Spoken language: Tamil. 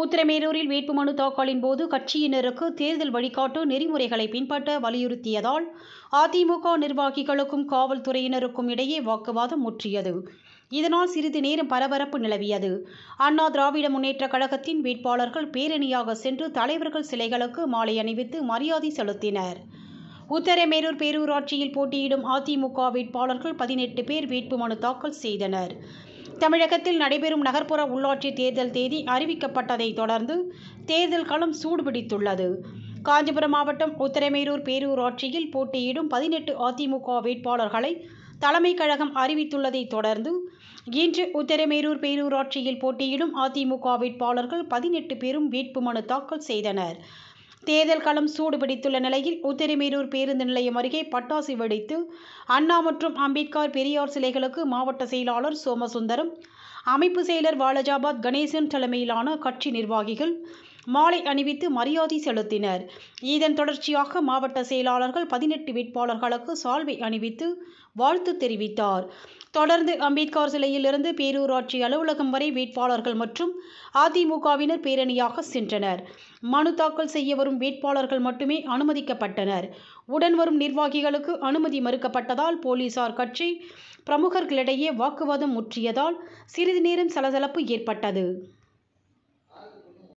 ஊத்திரமேரூரில் வேட்புமனு தாக்கலின் போது கட்சியினருக்கு தேர்தல் வழிகாட்டு நெறிமுறைகளை பின்பற்ற வலியுறுத்தியதால் அதிமுக நிர்வாகிகளுக்கும் காவல்துறையினருக்கும் இடையே வாக்குவாதம் முற்றியது இதனால் சிறிது நேரம் பரபரப்பு நிலவியது அண்ணா திராவிட முன்னேற்ற கழகத்தின் வேட்பாளர்கள் பேரணியாக சென்று தலைவர்கள் சிலைகளுக்கு மாலை அணிவித்து மரியாதை செலுத்தினர் உத்தரமேரூர் பேரூராட்சியில் போட்டியிடும் அதிமுக வேட்பாளர்கள் பதினெட்டு பேர் வேட்புமனு தாக்கல் செய்தனர் தமிழகத்தில் நடைபெறும் நகர்ப்புற உள்ளாட்சி தேர்தல் தேதி அறிவிக்கப்பட்டதை தொடர்ந்து தேர்தல் களம் சூடுபிடித்துள்ளது காஞ்சிபுரம் மாவட்டம் உத்தரமேரூர் பேரூராட்சியில் போட்டியிடும் பதினெட்டு அதிமுக வேட்பாளர்களை தலைமை கழகம் அறிவித்துள்ளதை தொடர்ந்து இன்று உத்தரமேரூர் பேரூராட்சியில் போட்டியிடும் அதிமுக வேட்பாளர்கள் பதினெட்டு பேரும் வேட்புமனு தாக்கல் செய்தனர் தேர்தல் களம் சூடுபிடித்துள்ள நிலையில் உத்திரமேரூர் பேருந்து நிலையம் அருகே பட்டாசு வெடித்து அண்ணா மற்றும் அம்பேத்கர் பெரியார் சிலைகளுக்கு மாவட்ட செயலாளர் சோமசுந்தரம் அமைப்பு செயலர் வாலஜாபாத் கணேசன் தலைமையிலான கட்சி நிர்வாகிகள் மாலை அணிவித்து மரியாதை செலுத்தினர் இதன் தொடர்ச்சியாக மாவட்ட செயலாளர்கள் பதினெட்டு வேட்பாளர்களுக்கு சால்வை அணிவித்து வாழ்த்து தெரிவித்தார் தொடர்ந்து அம்பேத்கர் சிலையிலிருந்து பேரூராட்சி அலுவலகம் வரை வேட்பாளர்கள் மற்றும் அதிமுகவினர் பேரணியாக சென்றனர் மனு தாக்கல் செய்ய வரும் வேட்பாளர்கள் மட்டுமே அனுமதிக்கப்பட்டனர் உடன் வரும் நிர்வாகிகளுக்கு அனுமதி மறுக்கப்பட்டதால் போலீசார் கட்சி பிரமுகர்களிடையே வாக்குவாதம் முற்றியதால் சிறிது நேரம் சலசலப்பு ஏற்பட்டது